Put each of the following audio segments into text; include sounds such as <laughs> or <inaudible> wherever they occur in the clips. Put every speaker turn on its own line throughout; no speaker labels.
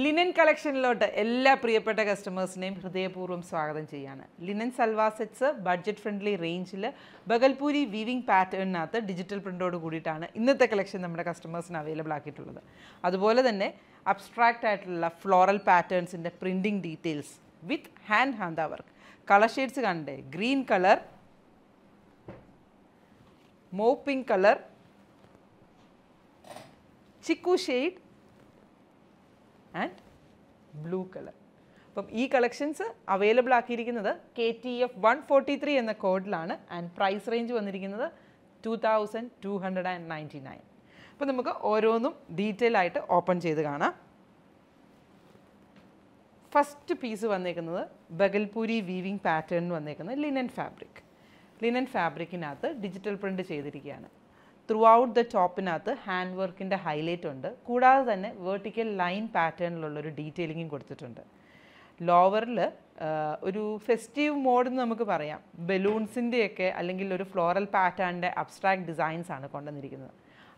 linen കളക്ഷനിലോട്ട് എല്ലാ പ്രിയപ്പെട്ട കസ്റ്റമേഴ്സിനെയും ഹൃദയപൂർവ്വം സ്വാഗതം ചെയ്യാണ് linen salwar sets budget friendly റേഞ്ചിൽ ബഗൽപൂരി വീവിംഗ് പാറ്റേണിനകത്ത് ഡിജിറ്റൽ പ്രിൻ്റോട് കൂടിയിട്ടാണ് ഇന്നത്തെ കളക്ഷൻ നമ്മുടെ കസ്റ്റമേഴ്സിന് അവൈലബിൾ ആക്കിയിട്ടുള്ളത് അതുപോലെ തന്നെ അബ്സ്ട്രാക്റ്റ് ആയിട്ടുള്ള ഫ്ലോറൽ പാറ്റേൺസിൻ്റെ printing details with hand hand work colour shades കണ്ടേ ഗ്രീൻ കളർ മോ pink colour chikoo shade and blue colour അപ്പം ഈ കളക്ഷൻസ് അവൈലബിൾ ആക്കിയിരിക്കുന്നത് K T F one forty three എന്ന കോഡിലാണ് ആൻഡ് പ്രൈസ് റേഞ്ച് വന്നിരിക്കുന്നത് two thousand two hundred and ninety nine അപ്പം നമുക്ക് ഓരോന്നും ഡീറ്റെയിൽ ആയിട്ട് ഓപ്പൺ ചെയ്ത് കാണാം ഫസ്റ്റ് പീസ് വന്നേക്കുന്നത് ബഗൽപൂരി വീവിംഗ് പാറ്റേൺ വന്നേക്കുന്നത് ലിനൻ ഫാബ്രിക് ലിനൻ ഫാബ്രിക്കിനകത്ത് ഡിജിറ്റൽ പ്രിൻറ്റ് ചെയ്തിരിക്കുകയാണ് ത്രൂ ഔട്ട് ദ ടോപ്പിനകത്ത് ഹാൻഡ് വർക്കിൻ്റെ ഹൈലൈറ്റ് ഉണ്ട് കൂടാതെ തന്നെ വേർട്ടിക്കൽ ലൈൻ പാറ്റേണിലുള്ളൊരു ഡീറ്റെയിലിങ്ങും കൊടുത്തിട്ടുണ്ട് ലോവറിൽ ഒരു ഫെസ്റ്റീവ് മോഡ് എന്ന് നമുക്ക് പറയാം ബലൂൺസിൻ്റെയൊക്കെ അല്ലെങ്കിൽ ഒരു ഫ്ലോറൽ പാറ്റേണിൻ്റെ അബ്സ്ട്രാക്ട് ഡിസൈൻസ് ആണ് കൊണ്ടുവന്നിരിക്കുന്നത്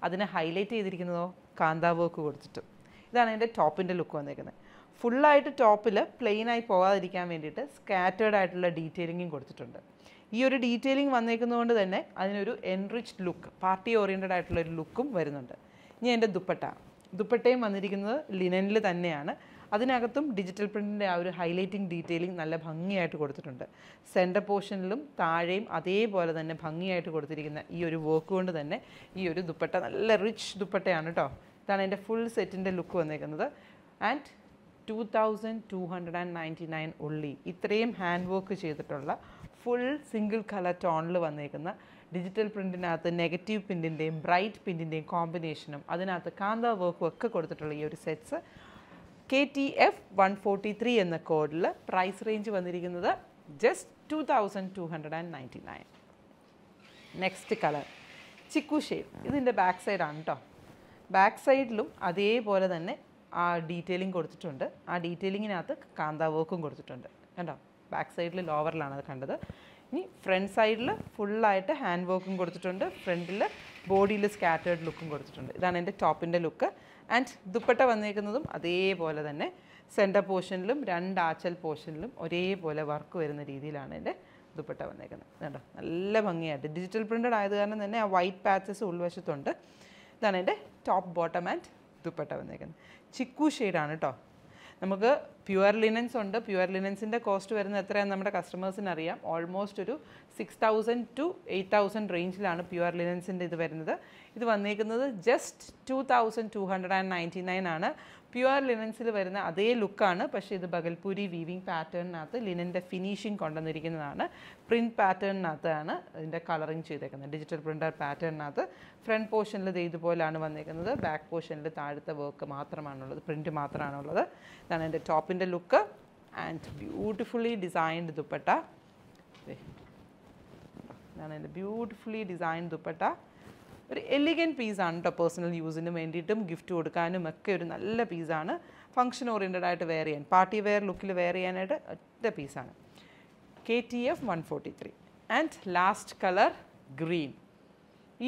അതിനെ ഹൈലൈറ്റ് ചെയ്തിരിക്കുന്നതോ കാന്താ വർക്ക് കൊടുത്തിട്ട് ഇതാണ് എൻ്റെ ടോപ്പിൻ്റെ ലുക്ക് വന്നിരിക്കുന്നത് ഫുള്ളായിട്ട് ടോപ്പിൽ പ്ലെയിനായി പോകാതിരിക്കാൻ വേണ്ടിയിട്ട് സ്കാറ്റേർഡ് ആയിട്ടുള്ള ഡീറ്റെയിലിങ്ങും കൊടുത്തിട്ടുണ്ട് ഈ ഒരു ഡീറ്റെയിലിംഗ് വന്നേക്കുന്നതുകൊണ്ട് തന്നെ അതിനൊരു എൻറിച്ച്ഡ് ലുക്ക് പാർട്ടി ഓറിയൻറ്റഡ് ആയിട്ടുള്ള ഒരു ലുക്കും വരുന്നുണ്ട് ഇനി എൻ്റെ ദുപ്പട്ട ദുപ്പട്ടയും വന്നിരിക്കുന്നത് ലിനനിൽ തന്നെയാണ് അതിനകത്തും ഡിജിറ്റൽ പ്രിൻറ്റിൻ്റെ ആ ഒരു ഹൈലൈറ്റിംഗ് ഡീറ്റെയിലിംഗ് നല്ല ഭംഗിയായിട്ട് കൊടുത്തിട്ടുണ്ട് സെൻറ്റർ പോർഷനിലും താഴെയും അതേപോലെ തന്നെ ഭംഗിയായിട്ട് കൊടുത്തിരിക്കുന്ന ഈ ഒരു വർക്ക് കൊണ്ട് തന്നെ ഈ ഒരു ദുപ്പട്ട നല്ല റിച്ച് ദുപ്പട്ടയാണ് കേട്ടോ ഇതാണ് എൻ്റെ ഫുൾ സെറ്റിൻ്റെ ലുക്ക് വന്നേക്കുന്നത് and two thousand two hundred and ninety nine ഉള്ളി ഇത്രയും ഹാൻഡ് വർക്ക് ചെയ്തിട്ടുള്ള ഫുൾ സിംഗിൾ കളർ ടോണിൽ വന്നേക്കുന്ന ഡിജിറ്റൽ പ്രിൻറ്റിനകത്ത് നെഗറ്റീവ് പ്രിൻറ്റിൻ്റെയും ബ്രൈറ്റ് പ്രിൻറ്റിൻ്റെയും കോമ്പിനേഷനും അതിനകത്ത് കാന്ത വർക്കും ഒക്കെ കൊടുത്തിട്ടുള്ള ഈ ഒരു sets K T F one forty three എന്ന കോഡിൽ പ്രൈസ് റേഞ്ച് വന്നിരിക്കുന്നത് just two thousand two hundred and ninety nine next colour chikoo shade ഇതിൻ്റെ ബാക്ക് സൈഡാണ് കേട്ടോ ബാക്ക് സൈഡിലും അതേപോലെ തന്നെ ആ ഡീറ്റെയിലിംഗ് കൊടുത്തിട്ടുണ്ട് ആ ഡീറ്റെയിലിങ്ങിനകത്ത് കാന്ത വർക്കും കൊടുത്തിട്ടുണ്ട് കണ്ടോ ബാക്ക് സൈഡിൽ ലോവറിലാണ് അത് കണ്ടത് ഇനി ഫ്രണ്ട് സൈഡിൽ ഫുള്ളായിട്ട് ഹാൻഡ് വർക്കും കൊടുത്തിട്ടുണ്ട് ഫ്രണ്ടിൽ ബോഡിയിൽ സ്കാറ്റേർഡ് ലുക്കും കൊടുത്തിട്ടുണ്ട് ഇതാണ് എൻ്റെ ടോപ്പിൻ്റെ ലുക്ക് ആൻഡ് ദുപ്പട്ട വന്നേക്കുന്നതും അതേപോലെ തന്നെ സെൻറ്റർ പോർഷനിലും രണ്ട് ആച്ചൽ പോർഷനിലും ഒരേപോലെ വർക്ക് വരുന്ന രീതിയിലാണ് എൻ്റെ ദുപ്പട്ട വന്നേക്കുന്നത് കണ്ടോ നല്ല ഭംഗിയായിട്ട് ഡിജിറ്റൽ പ്രിൻറ്റഡ് ആയത് കാരണം തന്നെ ആ വൈറ്റ് പാച്ചസ് ഉൾവശത്തുണ്ട് ഇതാണ് എൻ്റെ ടോപ്പ് ബോട്ടം ആൻഡ് ദുപ്പട്ട വന്നേക്കുന്നത് ചിക്കു ഷെയ്ഡാണ് കേട്ടോ നമുക്ക് പ്യുവർ ലിനൻസ് ഉണ്ട് പ്യുവർ ലിനൻസിൻ്റെ കോസ്റ്റ് വരുന്നത് എത്രയാണെന്ന് നമ്മുടെ കസ്റ്റമേഴ്സിന് അറിയാം ഓൾമോസ്റ്റ് ഒരു six thousand to eight thousand റേഞ്ചിലാണ് പ്യുവർ ലിനൻസിൻ്റെ ഇത് വരുന്നത് ഇത് വന്നേക്കുന്നത് just two thousand two hundred and ninety nine ആണ് പ്യുവർ ലിനൻസിൽ വരുന്ന അതേ ലുക്കാണ് പക്ഷേ ഇത് ബഗൽപൂരി വീവിങ് പാറ്റേണിനകത്ത് ലിനൻ്റെ ഫിനിഷിംഗ് കൊണ്ടുവന്നിരിക്കുന്നതാണ് പ്രിൻറ്റ് പാറ്റേണിനകത്താണ് ഇതിൻ്റെ കളറിങ് ചെയ്തേക്കുന്നത് ഡിജിറ്റൽ പ്രിൻ്റർ പാറ്റേണിനകത്ത് ഫ്രണ്ട് പോർഷനിൽ ഇത് ഇതുപോലെയാണ് വന്നേക്കുന്നത് ബാക്ക് പോർഷനിൽ താഴത്തെ വർക്ക് മാത്രമാണുള്ളത് പ്രിൻറ്റ് മാത്രമാണുള്ളത് ഇതാണ് എൻ്റെ ടോപ്പിൽ ടൈപ്പിൻ്റെ look and beautifully designed dupatta ഇതാണ് അതിൻ്റെ ബ്യൂട്ടിഫുള്ളി ഡിസൈൻഡ് ദുപ്പട്ട ഒരു എലിഗൻറ്റ് പീസാണ് കേട്ടോ പേഴ്സണൽ യൂസിന് വേണ്ടിയിട്ടും ഗിഫ്റ്റ് കൊടുക്കാനും ഒക്കെ ഒരു നല്ല പീസാണ് ഫംഗ്ഷൻ ഓറിയൻറ്റഡ് ആയിട്ട് വെയർ ചെയ്യാൻ പാർട്ടി വെയർ ലുക്കിൽ വെയർ ചെയ്യാനായിട്ട് ഒറ്റ പീസാണ് K T F one forty three and last colour green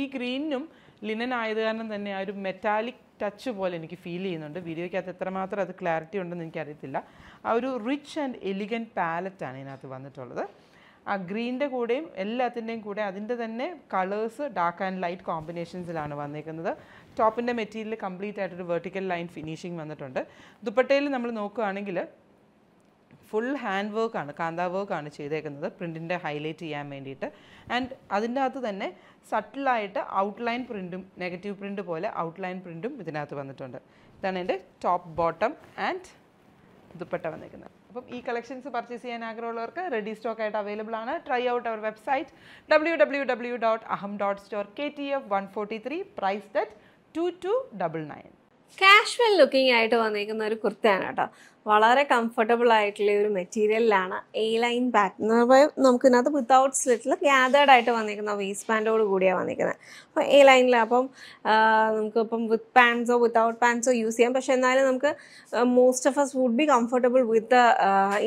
ഈ ഗ്രീനും ലിനൻ ആയത് കാരണം തന്നെ ആ ഒരു മെറ്റാലിക് ടച്ച് പോലെ എനിക്ക് ഫീൽ ചെയ്യുന്നുണ്ട് വീഡിയോയ്ക്കകത്ത് എത്രമാത്രം അത് ക്ലാരിറ്റി ഉണ്ടെന്ന് എനിക്കറിയത്തില്ല ആ ഒരു റിച്ച് ആൻഡ് എലിഗൻറ്റ് പാലറ്റാണ് ഇതിനകത്ത് വന്നിട്ടുള്ളത് ആ ഗ്രീൻ്റെ കൂടെയും എല്ലാത്തിൻ്റെയും കൂടെ അതിൻ്റെ തന്നെ കളേഴ്സ് ഡാർക്ക് ആൻഡ് ലൈറ്റ് കോമ്പിനേഷൻസിലാണ് വന്നേക്കുന്നത് ടോപ്പിൻ്റെ മെറ്റീരിയൽ കംപ്ലീറ്റ് ആയിട്ടൊരു വെർട്ടിക്കൽ ലൈൻ ഫിനിഷിംഗ് വന്നിട്ടുണ്ട് ദുപ്പട്ടയിൽ നമ്മൾ നോക്കുകയാണെങ്കിൽ ഫുൾ ഹാൻഡ് വർക്കാണ് കാന്താ വർക്കാണ് ചെയ്തേക്കുന്നത് പ്രിൻറ്റിൻ്റെ ഹൈലൈറ്റ് ചെയ്യാൻ വേണ്ടിയിട്ട് ആൻഡ് അതിൻ്റെ അകത്ത് തന്നെ സട്ടിലായിട്ട് ഔട്ട്ലൈൻ പ്രിൻറ്റും നെഗറ്റീവ് പ്രിൻ്റ് പോലെ ഔട്ട്ലൈൻ പ്രിൻറ്റും ഇതിനകത്ത് വന്നിട്ടുണ്ട് ഇതാണ് എൻ്റെ ടോപ്പ് ബോട്ടം ആൻഡ് ദുപ്പട്ട വന്നിരിക്കുന്നത് അപ്പം ഈ കളക്ഷൻസ് പർച്ചേസ് ചെയ്യാൻ ആഗ്രഹമുള്ളവർക്ക് റെഡി സ്റ്റോക്ക് ആയിട്ട് അവൈലബിൾ ആണ് try out our website W W W dot Aham dot store K T F one forty three price that two two double nine
casual looking ആയിട്ട് വന്നിരിക്കുന്ന ഒരു കുർത്തയാണ് കേട്ടോ വളരെ കംഫർട്ടബിൾ ആയിട്ടുള്ള ഒരു മെറ്റീരിയലിലാണ് എ ലൈൻ പാറ്റേൺ നമുക്ക് ഇതിനകത്ത് വിത്തൗട്ട് സ്ലിറ്റിൽ ഗ്യാതേർഡ് ആയിട്ട് വന്നിരിക്കുന്ന വേസ്റ്റ് പാൻറ്റോട് കൂടിയാണ് വന്നിരിക്കുന്നത് അപ്പോൾ എ ലൈനിൽ അപ്പം നമുക്ക് ഇപ്പം വിത്ത് പാൻസോ വിത്തൗട്ട് പാൻസോ യൂസ് ചെയ്യാം പക്ഷേ എന്നാലും നമുക്ക് most of us would be comfortable with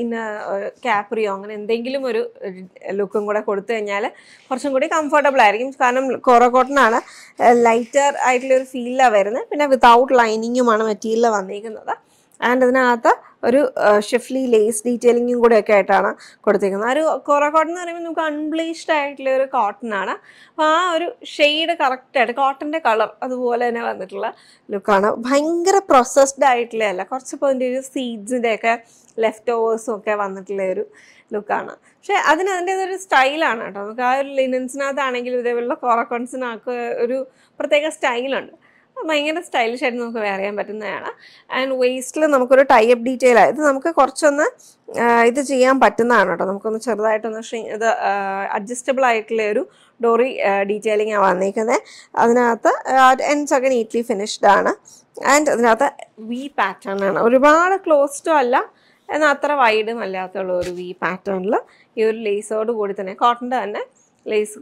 in ക്യാപ്രിയോ അങ്ങനെ എന്തെങ്കിലും ഒരു ലുക്കും കൂടെ കൊടുത്തു കഴിഞ്ഞാൽ കുറച്ചും കൂടി കംഫർട്ടബിൾ ആയിരിക്കും കാരണം കോട്ടനാണ് ലൈറ്റർ ആയിട്ടുള്ള ഒരു ഫീലാണ് വരുന്നത് പിന്നെ വിത്തൗട്ട് ലൈനിങ്ങുമാണ് മെറ്റീരിയൽ വന്നിരിക്കുന്നത് ആൻഡ് അതിനകത്ത് ഒരു ഷെഫ്ലി ലേസ് ഡീറ്റെയിലിങ്ങും കൂടെ ഒക്കെ ആയിട്ടാണ് കൊടുത്തിരിക്കുന്നത് ഒരു കോറ കോട്ടൺ എന്ന് പറയുമ്പോൾ നമുക്ക് അൺബ്ലീഷ്ഡ് ആയിട്ടുള്ള ഒരു കോട്ടൺ ആണ് അപ്പോൾ ആ ഒരു ഷെയ്ഡ് കറക്റ്റായിട്ട് കോട്ടൻ്റെ കളർ അതുപോലെ തന്നെ വന്നിട്ടുള്ള ലുക്കാണ് ഭയങ്കര പ്രോസസ്ഡ് ആയിട്ടുള്ളതല്ല കുറച്ച് പോയിൻ്റെ ഒരു ഒക്കെ ലെഫ്റ്റ് ഓവേഴ്സും ഒക്കെ വന്നിട്ടുള്ള ഒരു ലുക്കാണ് പക്ഷെ അതിന് അതിൻ്റെതൊരു സ്റ്റൈലാണ് കേട്ടോ നമുക്ക് ആ ഒരു ലിനൻസിനകത്താണെങ്കിലും ഇതേപോലുള്ള കോറക്കോൺസിനൊക്കെ ഒരു പ്രത്യേക സ്റ്റൈലുണ്ട് ഭയങ്കര സ്റ്റൈലിഷ് ആയിട്ട് നമുക്ക് വെയർ ചെയ്യാൻ പറ്റുന്നതാണ് ആൻഡ് വേസ്റ്റിൽ നമുക്കൊരു ടൈ അപ്പ് ഡീറ്റെയിൽ ആയത് നമുക്ക് കുറച്ചൊന്ന് ഇത് ചെയ്യാൻ പറ്റുന്നതാണ് കേട്ടോ നമുക്കൊന്ന് ചെറുതായിട്ടൊന്ന് ഇത് അഡ്ജസ്റ്റബിൾ ആയിട്ടുള്ള ഒരു ഡോറി ഡീറ്റെയിലിംഗ് ആണ് വന്നിരിക്കുന്നത് അതിനകത്ത് എൻസ് ഒക്കെ നീറ്റ്ലി ഫിനിഷ്ഡ് ആണ് ആൻഡ് അതിനകത്ത് വി പാറ്റേൺ ആണ് ഒരുപാട് ക്ലോസ്ഡും അല്ല എന്നാൽ അത്ര വൈഡും അല്ലാത്തുള്ള ഒരു വി പാറ്റേണിൽ ഈ ഒരു ലേസോട് കൂടി തന്നെ കോട്ടൻ്റെ തന്നെ ലേസ്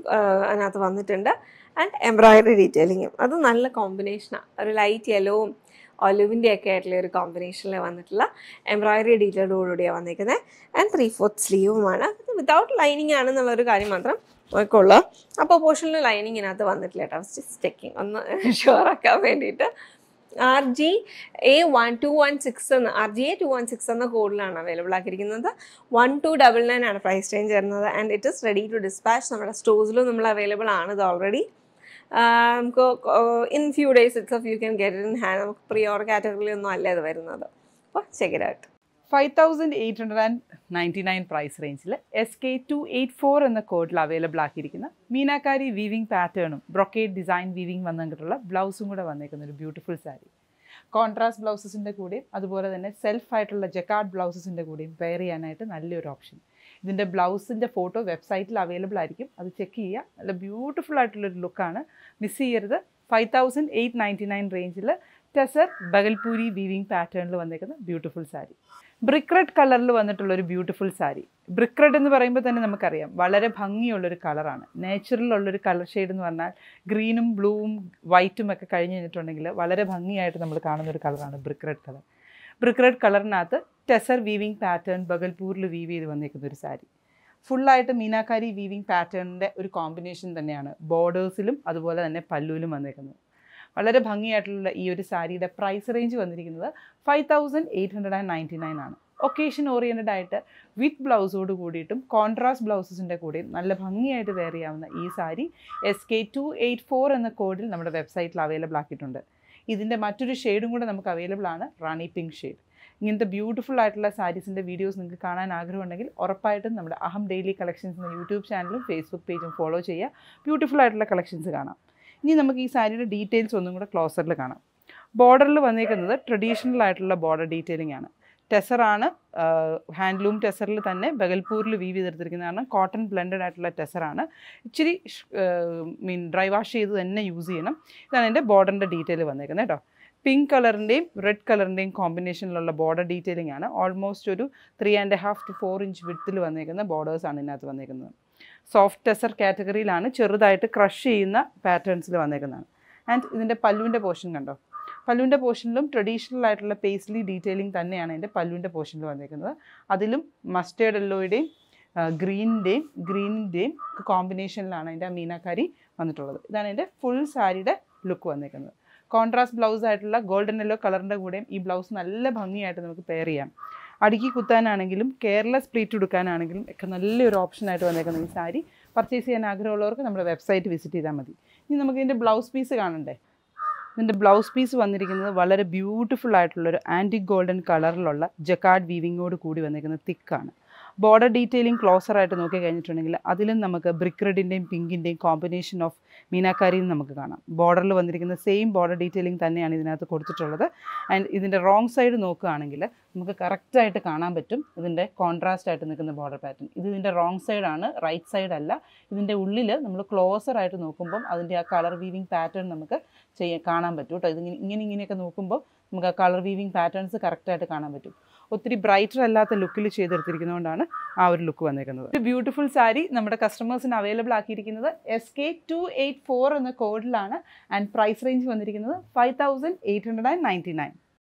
അതിനകത്ത് വന്നിട്ടുണ്ട് ആൻഡ് എംബ്രോയ്ഡറി ഡീറ്റെയിലിങ്ങും അത് നല്ല കോമ്പിനേഷനാണ് ഒരു ലൈറ്റ് യെല്ലോവും ഒലിവിൻ്റെ ഒക്കെ ആയിട്ടുള്ള ഒരു കോമ്പിനേഷനിൽ വന്നിട്ടുള്ള എംബ്രോയ്ഡറി ഡീറ്റെയിലോടുകൂടിയാണ് വന്നിരിക്കുന്നത് ആൻഡ് ത്രീ ഫോർത്ത് സ്ലീവുമാണ് വിതൗട്ട് ലൈനിങ് ആണെന്നുള്ളൊരു കാര്യം മാത്രം നോക്കുള്ളൂ അപ്പോൾ പോർഷനിൽ ലൈനിങ് ഇതിനകത്ത് വന്നിട്ടില്ല കേട്ടോ ജസ്റ്റ് സ്റ്റെക്കിങ് ഒന്ന് ഷുവറാക്കാൻ <laughs> വേണ്ടിയിട്ട് R G A one two one six എന്ന് R G A two one six എന്ന കോഡിലാണ് അവൈലബിൾ ആക്കിയിരിക്കുന്നത് വൺ ടു ഡബിൾ നയൻ ആണ് പ്രൈസ് റേഞ്ച് വരുന്നത് and it is ready to dispatch നമ്മുടെ സ്റ്റോഴ്സിലും നമ്മൾ അവൈലബിൾ ആണ് ഇത് ഓൾറെഡി നമുക്ക് in few days it's off you can get in hand നമുക്ക് പ്രീ ഓർഡർ കാറ്റഗറിയിൽ ഒന്നും അല്ല ഇത് വരുന്നത്
അപ്പോൾ check it five thousand eight hundred and ninety nine price റേഞ്ചിൽ S K two eight four എന്ന കോഡിൽ അവൈലബിൾ ആക്കിയിരിക്കുന്ന മീനാക്കാരി വീവിംഗ് പാറ്റേണും ബ്രൊക്കേഡ് ഡിസൈൻ വീവിംഗ് വന്നിട്ടുള്ള ബ്ലൗസും കൂടെ വന്നേക്കുന്ന ഒരു ബ്യൂട്ടിഫുൾ സാരി കോൺട്രാസ്റ്റ് ബ്ലൗസസിൻ്റെ കൂടെയും അതുപോലെ തന്നെ സെൽഫ് ആയിട്ടുള്ള ജക്കാർഡ് ബ്ലൗസസിൻ്റെ കൂടെയും പെയർ ചെയ്യാനായിട്ട് നല്ലൊരു ഓപ്ഷൻ ഇതിൻ്റെ ബ്ലൗസിൻ്റെ ഫോട്ടോ വെബ്സൈറ്റിൽ അവൈലബിൾ ആയിരിക്കും അത് ചെക്ക് ചെയ്യുക നല്ല ബ്യൂട്ടിഫുൾ ആയിട്ടുള്ളൊരു ലുക്കാണ് മിസ് ചെയ്യരുത് five thousand eight ninety nine റേഞ്ചിൽ ടെസർ ബഗൽപൂരി വീവിങ് പാറ്റേണിൽ വന്നേക്കുന്ന ബ്യൂട്ടിഫുൾ സാരി ബ്രിക്ക് റെഡ് കളറിൽ വന്നിട്ടുള്ളൊരു ബ്യൂട്ടിഫുൾ സാരി ബ്രിക്ക് റെഡ് എന്ന് പറയുമ്പോൾ തന്നെ നമുക്കറിയാം വളരെ ഭംഗിയുള്ളൊരു കളറാണ് നേച്ചുറലുള്ളൊരു കളർ ഷെയ്ഡ് എന്ന് പറഞ്ഞാൽ ഗ്രീനും ബ്ലൂവും വൈറ്റും ഒക്കെ കഴിഞ്ഞ് കഴിഞ്ഞിട്ടുണ്ടെങ്കിൽ വളരെ ഭംഗിയായിട്ട് നമ്മൾ കാണുന്ന ഒരു കളറാണ് brick red colour brick red കളറിനകത്ത് ടെസർ വീവിങ് പാറ്റേൺ ബഗൽപൂരിൽ വീവ് ചെയ്ത് വന്നിരിക്കുന്ന ഒരു സാരി ഫുള്ളായിട്ട് മീനാക്കാരി വീവിങ് പാറ്റേണിൻ്റെ ഒരു കോമ്പിനേഷൻ തന്നെയാണ് ബോർഡേഴ്സിലും അതുപോലെ തന്നെ പല്ലുവിലും വന്നേക്കുന്നത് വളരെ ഭംഗിയായിട്ടുള്ള ഈ ഒരു സാരിയുടെ പ്രൈസ് റേഞ്ച് വന്നിരിക്കുന്നത് five thousand eight hundred and ninety nine ആണ് ഒക്കേഷൻ ഓറിയൻറ്റഡ് ആയിട്ട് വിത്ത് ബ്ലൗസോട് കൂടിയിട്ടും കോൺട്രാസ്റ്റ് ബ്ലൗസസിൻ്റെ കൂടെയും നല്ല ഭംഗിയായിട്ട് വെയർ ചെയ്യാവുന്ന ഈ sari S K two eight four എന്ന കോഡിൽ നമ്മുടെ വെബ്സൈറ്റിൽ അവൈലബിൾ ആക്കിയിട്ടുണ്ട് ഇതിൻ്റെ മറ്റൊരു ഷെയ്ഡും കൂടെ നമുക്ക് അവൈലബിൾ ആണ് റാണി പിങ്ക് ഷെയ്ഡ് ഇങ്ങനത്തെ ബ്യൂട്ടിഫുൾ ആയിട്ടുള്ള സാരീസിൻ്റെ വീഡിയോസ് നിങ്ങൾക്ക് കാണാൻ ആഗ്രഹമുണ്ടെങ്കിൽ ഉറപ്പായിട്ടും നമ്മുടെ അഹം ഡെയിലി കളക്ഷൻസ് എന്ന യൂട്യൂബ് ചാനലും ഫേസ്ബുക്ക് പേജും ഫോളോ ചെയ്യുക ബ്യൂട്ടിഫുൾ ആയിട്ടുള്ള കളക്ഷൻസ് കാണാം ഇനി നമുക്ക് ഈ സാരിയുടെ ഡീറ്റെയിൽസ് ഒന്നും കൂടെ ക്ലോസറിൽ കാണാം ബോർഡറിൽ വന്നേക്കുന്നത് ട്രഡീഷണൽ ആയിട്ടുള്ള ബോർഡർ ഡീറ്റെയിലിംഗ് ആണ് ടെസറാണ് ഹാൻഡ്ലൂം ടെസറിൽ തന്നെ ബഗൽപൂരിൽ വീവ് കാരണം കോട്ടൺ ബ്ലെൻഡഡ് ആയിട്ടുള്ള ടെസറാണ് ഇച്ചിരി മീൻ ഡ്രൈ വാഷ് ചെയ്ത് തന്നെ യൂസ് ചെയ്യണം ഇതാണ് എൻ്റെ ബോർഡറിൻ്റെ ഡീറ്റെയിൽ വന്നേക്കുന്നത് കേട്ടോ പിങ്ക് കളറിൻ്റെയും റെഡ് കളറിൻ്റെയും കോമ്പിനേഷനിലുള്ള ബോർഡർ ഡീറ്റെയിലിംഗ് ആണ് ഓൾമോസ്റ്റ് ഒരു three and half to four inch വിഡ്ത്തിൽ വന്നേക്കുന്ന ബോർഡേഴ്സാണ് ഇതിനകത്ത് വന്നേക്കുന്നത് സോഫ്റ്റ് ടെസർ കാറ്റഗറിയിലാണ് ചെറുതായിട്ട് ക്രഷ് ചെയ്യുന്ന പാറ്റേൺസിൽ വന്നേക്കുന്നതാണ് ആൻഡ് ഇതിൻ്റെ പല്ലുവിൻ്റെ പോർഷൻ കണ്ടോ പല്ലുവിൻ്റെ പോർഷനിലും ട്രഡീഷണൽ ആയിട്ടുള്ള പേസ്ലി ഡീറ്റെയിലിംഗ് തന്നെയാണ് എൻ്റെ പല്ലുവിൻ്റെ പോർഷനിൽ വന്നിരിക്കുന്നത് അതിലും മസ്റ്റേർഡ് എല്ലോയുടെയും ഗ്രീനിൻ്റെയും ഗ്രീനിൻ്റെയും കോമ്പിനേഷനിലാണ് എൻ്റെ മീനാക്കാരി വന്നിട്ടുള്ളത് ഇതാണ് എൻ്റെ ഫുൾ സാരിയുടെ ലുക്ക് വന്നിരിക്കുന്നത് കോൺട്രാസ്റ്റ് ബ്ലൗസ് ആയിട്ടുള്ള ഗോൾഡൻ എല്ലോ കളറിൻ്റെ കൂടെയും ഈ ബ്ലൗസ് നല്ല ഭംഗിയായിട്ട് നമുക്ക് പെയർ ചെയ്യാം അടുക്കി കുത്താനാണെങ്കിലും കെയർലെസ് പ്ലീറ്റ് എടുക്കാനാണെങ്കിലും ഒക്കെ നല്ലൊരു ഓപ്ഷനായിട്ട് വന്നേക്കുന്നത് ഈ സാരി പർച്ചേസ് ചെയ്യാൻ ആഗ്രഹമുള്ളവർക്ക് നമ്മുടെ വെബ്സൈറ്റ് വിസിറ്റ് ചെയ്താൽ മതി ഇനി നമുക്ക് ഇതിൻ്റെ ബ്ലൗസ് പീസ് കാണണ്ടേ ഇതിൻ്റെ ബ്ലൗസ് പീസ് വന്നിരിക്കുന്നത് വളരെ ബ്യൂട്ടിഫുൾ ആയിട്ടുള്ള ഒരു ആൻറ്റി ഗോൾഡൻ കളറിലുള്ള ജക്കാർഡ് വീവിങ്ങോട് കൂടി വന്നിരിക്കുന്നത് തിക്കാണ് ബോർഡർ ഡീറ്റെയിലിംഗ് ക്ലോസർ ആയിട്ട് നോക്കി കഴിഞ്ഞിട്ടുണ്ടെങ്കിൽ അതിലും നമുക്ക് ബ്രിക്ക് റെഡിൻ്റെയും പിങ്കിൻ്റെയും കോമ്പിനേഷൻ ഓഫ് മീനാക്കാരിയും നമുക്ക് കാണാം ബോർഡറിൽ വന്നിരിക്കുന്ന സെയിം ബോർഡർ ഡീറ്റെയിലിംഗ് തന്നെയാണ് ഇതിനകത്ത് കൊടുത്തിട്ടുള്ളത് ആൻഡ് ഇതിൻ്റെ റോങ് സൈഡ് നോക്കുകയാണെങ്കിൽ നമുക്ക് കറക്റ്റായിട്ട് കാണാൻ പറ്റും ഇതിൻ്റെ കോൺട്രാസ്റ്റ് ആയിട്ട് നിൽക്കുന്ന ബോർഡർ പാറ്റേൺ ഇത് ഇതിൻ്റെ റോങ് സൈഡാണ് റൈറ്റ് സൈഡ് അല്ല ഇതിൻ്റെ ഉള്ളിൽ നമ്മൾ ക്ലോസർ ആയിട്ട് നോക്കുമ്പം അതിൻ്റെ ആ കളർ വീവിങ് പാറ്റേൺ നമുക്ക് ചെയ്യാൻ കാണാൻ പറ്റും കേട്ടോ ഇത് ഇങ്ങനെ ഇങ്ങനെയൊക്കെ നോക്കുമ്പോൾ നമുക്ക് ആ കളർ വീവിങ് പാറ്റേൺസ് കറക്റ്റായിട്ട് കാണാൻ പറ്റും ഒത്തിരി ബ്രൈറ്റർ അല്ലാത്ത ലുക്കിൽ ചെയ്തെടുത്തിരിക്കുന്നതുകൊണ്ടാണ് ആ ഒരു ലുക്ക് വന്നിരിക്കുന്നത് ഒരു ബ്യൂട്ടിഫുൾ സാരി നമ്മുടെ കസ്റ്റമേഴ്സിന് അവൈലബിൾ ആക്കിയിരിക്കുന്നത് S K two eight four എന്ന കോഡിലാണ് ആൻഡ് പ്രൈസ് റേഞ്ച് വന്നിരിക്കുന്നത് five thousand eight hundred and ninety nine